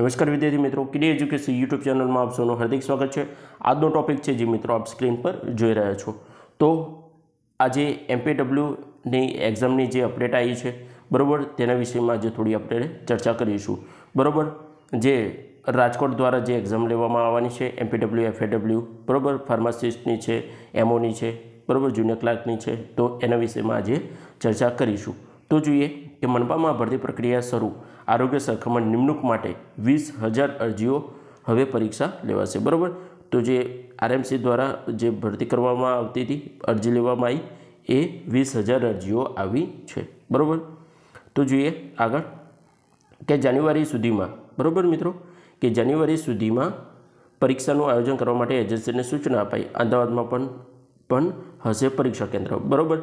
નમસ્કાર વિદ્યાર્થી મિત્રો કિડી એજ્યુકેશન યુટ્યુબ ચેનલમાં આપ સૌનું હાર્દિક સ્વાગત છે આજનો ટોપિક છે જે મિત્રો આપ સ્ક્રીન પર જોઈ રહ્યા છો તો આજે એમપીડબ્લ્યુની એક્ઝામની જે અપડેટ આવી છે બરાબર તેના વિષયમાં આજે થોડી આપણે ચર્ચા કરીશું બરાબર જે રાજકોટ દ્વારા જે એક્ઝામ લેવામાં આવવાની છે એમપીડબ્લ્યુ એફએડબ્લ્યુ બરાબર ફાર્માસિસ્ટની છે એમઓની છે બરાબર જુનિયર ક્લાર્કની છે તો એના વિષયમાં આજે ચર્ચા કરીશું તો જોઈએ કે મનપામાં ભરતી પ્રક્રિયા શરૂ આરોગ્ય સરખામણ નિમણૂક માટે વીસ હજાર અરજીઓ હવે પરીક્ષા લેવાશે બરાબર તો જે આરએમસી દ્વારા જે ભરતી કરવામાં આવતી હતી અરજી લેવામાં આવી એ વીસ હજાર અરજીઓ આવી છે બરાબર તો જોઈએ આગળ કે જાન્યુઆરી સુધીમાં બરાબર મિત્રો કે જાન્યુઆરી સુધીમાં પરીક્ષાનું આયોજન કરવા માટે એજન્સીને સૂચના અપાઈ અમદાવાદમાં પણ પણ હશે પરીક્ષા કેન્દ્ર બરાબર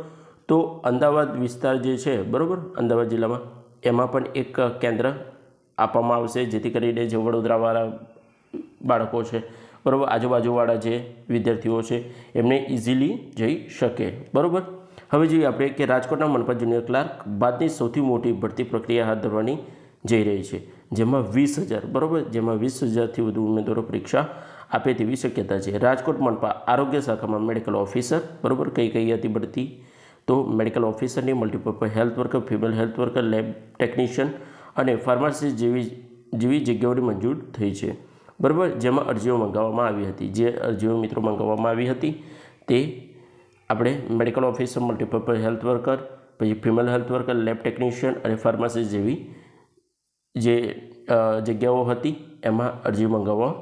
તો અમદાવાદ વિસ્તાર જે છે બરાબર અમદાવાદ જિલ્લામાં એમાં પણ એક કેન્દ્ર આપવામાં આવશે જેથી કરીને જે વડોદરાવાળા બાળકો છે બરાબર આજુબાજુવાળા જે વિદ્યાર્થીઓ છે એમને ઇઝીલી જઈ શકે બરાબર હવે જોઈએ આપણે કે રાજકોટના મનપા જુનિયર ક્લાર્ક બાદની સૌથી મોટી ભરતી પ્રક્રિયા હાથ ધરવાની જઈ રહી છે જેમાં વીસ હજાર બરાબર જેમાં વીસ હજારથી વધુ ઉમેદવારો પરીક્ષા આપે તેવી શક્યતા છે રાજકોટ મનપા આરોગ્ય શાખામાં મેડિકલ ઓફિસર બરાબર કઈ કઈ હતી ભરતી તો મેડિકલ ઓફિસરની multipurpose health worker female health worker lab technician અને ફાર્માસિસ્ટ જેવી જેવી જગ્યાઓની મંજૂર થઈ છે બરાબર જેમાં અરજીઓ મંગાવવામાં આવી હતી જે અરજીઓ મિત્રો મંગાવવામાં આવી હતી તે આપણે medical officer multipurpose health worker પછી female health worker lab technician અને ફાર્માસિસ્ટ જેવી જે જગ્યાઓ હતી એમાં અરજી મંગાવવા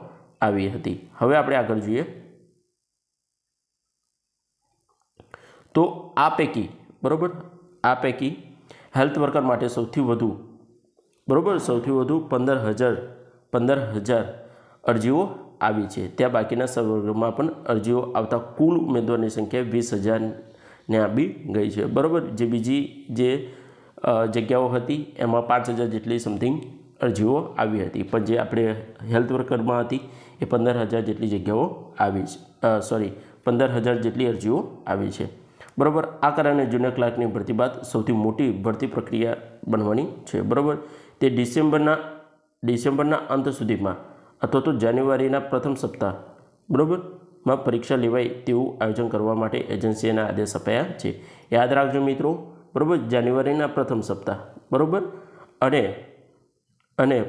આવી હતી હવે આપણે આગળ જોઈએ તો આ પૈકી બરાબર આ પૈકી હેલ્થ વર્કર માટે સૌથી વધુ બરાબર સૌથી વધુ પંદર હજાર પંદર હજાર અરજીઓ આવી છે ત્યાં બાકીના સવર્ગમાં પણ અરજીઓ આવતા કુલ ઉમેદવારની સંખ્યા વીસ હજારને આવી ગઈ છે બરાબર જે બીજી જે જગ્યાઓ હતી એમાં પાંચ હજાર જેટલી સમથિંગ અરજીઓ આવી હતી પણ જે આપણે હેલ્થ વર્કરમાં હતી એ પંદર હજાર જેટલી જગ્યાઓ આવી છે સોરી પંદર હજાર જેટલી અરજીઓ આવી છે બરાબર આ કારણે જુનિયર ક્લાર્કની ભરતી બાદ સૌથી મોટી ભરતી પ્રક્રિયા બનવાની છે બરાબર તે ડિસેમ્બરના ડિસેમ્બરના અંત સુધીમાં અથવા તો જાન્યુઆરીના પ્રથમ સપ્તાહ બરાબર માં પરીક્ષા લેવાય તેવું આયોજન કરવા માટે એજન્સીના આદેશ અપાયા છે યાદ રાખજો મિત્રો બરાબર જાન્યુઆરીના પ્રથમ સપ્તાહ બરાબર અને અને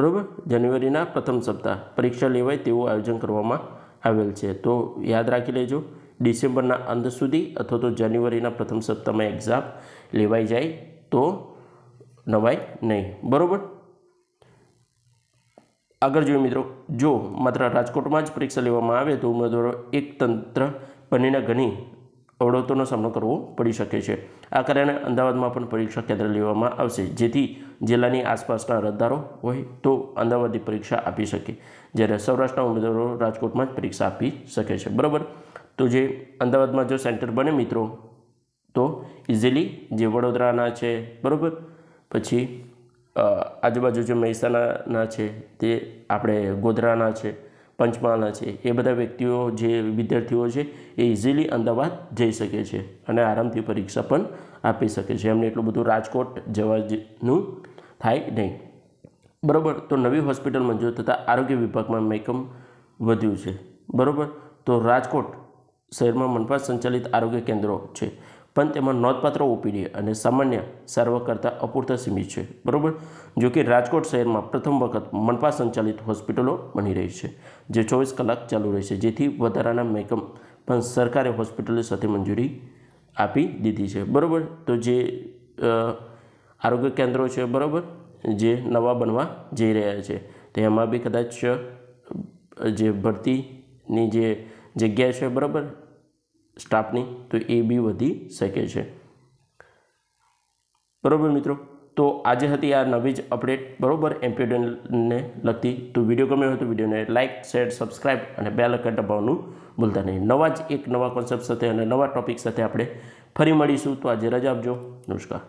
બરાબર જાન્યુઆરીના પ્રથમ સપ્તાહ પરીક્ષા લેવાય તેવું આયોજન કરવામાં આવેલ છે તો યાદ રાખી લેજો ડિસેમ્બરના અંત સુધી અથવા તો જાન્યુઆરીના પ્રથમ સપ્તાહમાં એક્ઝામ લેવાઈ જાય તો નવાય નહીં બરાબર આગળ જોઈએ મિત્રો જો માત્ર રાજકોટમાં જ પરીક્ષા લેવામાં આવે તો ઉમેદવારો એક તંત્ર બંનેના ઘણી અવરોધોનો સામનો કરવો પડી શકે છે આ કારણે અમદાવાદમાં પણ પરીક્ષા કેન્દ્ર લેવામાં આવશે જેથી જિલ્લાની આસપાસના રદ્દારો હોય તો અમદાવાદની પરીક્ષા આપી શકે જ્યારે સૌરાષ્ટ્રના ઉમેદવારો રાજકોટમાં જ પરીક્ષા આપી શકે છે બરાબર તો જે અમદાવાદમાં જો સેન્ટર બને મિત્રો તો ઇઝીલી જે વડોદરાના છે બરાબર પછી આજુબાજુ જે મહેસાણાના છે તે આપણે ગોધરાના છે પંચમહાલના છે એ બધા વ્યક્તિઓ જે વિદ્યાર્થીઓ છે એ ઇઝીલી અમદાવાદ જઈ શકે છે અને આરામથી પરીક્ષા પણ આપી શકે છે એમને એટલું બધું રાજકોટ જવાનું થાય નહીં બરાબર તો નવી હોસ્પિટલ મંજૂર થતાં આરોગ્ય વિભાગમાં મેકમ વધ્યું છે બરાબર તો રાજકોટ શહેરમાં મનપા સંચાલિત આરોગ્ય કેન્દ્રો છે પણ તેમાં નોંધપાત્ર ઓપીડી અને સામાન્ય સારવાર કરતાં અપૂરતા સીમિત છે બરાબર જોકે રાજકોટ શહેરમાં પ્રથમ વખત મનપા સંચાલિત હોસ્પિટલો બની રહી છે જે ચોવીસ કલાક ચાલુ રહેશે જેથી વધારાના મેકમ પણ સરકારે હોસ્પિટલો સાથે મંજૂરી આપી દીધી છે બરાબર તો જે આરોગ્ય કેન્દ્રો છે બરાબર જે નવા બનવા જઈ રહ્યા છે તો એમાં બી કદાચ જે ભરતીની જે જગ્યા છે બરાબર સ્ટાફની તો એ બી વધી શકે છે બરાબર મિત્રો તો આજે હતી આ નવી જ અપડેટ બરાબર એમ્પ્યુડન્ટને લગતી તો વિડીયો ગમ્યો હોય તો વિડીયોને લાઇક શેર સબસ્ક્રાઇબ અને બે લખન દબાવવાનું ભૂલતા નહીં નવા જ એક નવા કોન્સેપ્ટ સાથે અને નવા ટોપિક સાથે આપણે ફરી મળીશું તો આજે રજા આપજો નમસ્કાર